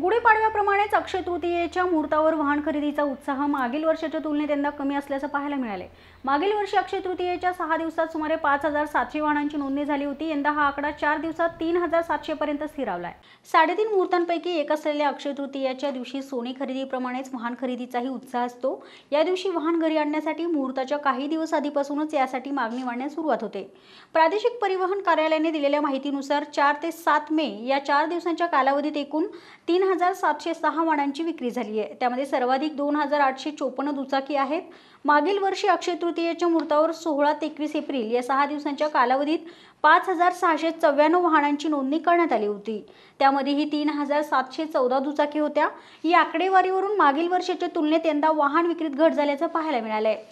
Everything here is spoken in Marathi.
गुढीपाडव्याप्रमाणेच अक्षय तृतीयेच्या मुहूर्तावर वाहन खरेदीचा उत्साह मागील वर्षाच्या तुलनेत यंदा कमी असल्याचं पाहायला मिळाले मागील वर्षी अक्षय तृतीयेच्या सहा दिवसात सुमारे पाच हजार सातशे वाहनांची नोंदणी झाली होती यंदा हा आकडा चार दिवसात तीन हजार सातशेपर्यंत स्थिरावला आहे साडेतीन मुहूर्तांपैकी एक असलेल्या अक्षय तृतीयाच्या दिवशी सोने खरेदीप्रमाणेच वाहन खरेदीचाही उत्साह असतो या दिवशी वाहन घरी आणण्यासाठी मुहूर्ताच्या काही दिवस आधीपासूनच यासाठी मागणी वाढण्यास सुरुवात होते प्रादेशिक परिवहन कार्यालयाने दिलेल्या माहितीनुसार चार ते सात मे या चार दिवसांच्या कालावधीत एकूण तीन हजार सातशे वाहनांची विक्री झाली आहे त्यामध्ये सर्वाधिक दोन हजार आठशे चोपन्न दुचाकी आहेत मागील वर्षी अक्षय तृतीयेच्या मुहूर्तावर सोहळा ते एकवीस एप्रिल या सहा दिवसांच्या कालावधीत पाच हजार सहाशे चौऱ्याण्णव वाहनांची नोंदणी करण्यात आली होती त्यामध्ये ही तीन हजार सातशे चौदा दुचाकी होत्या या आकडेवारीवरून मागील वर्षाच्या तुलनेत यंदा वाहन विक्रीत घट झाल्याचं पाहायला मिळालंय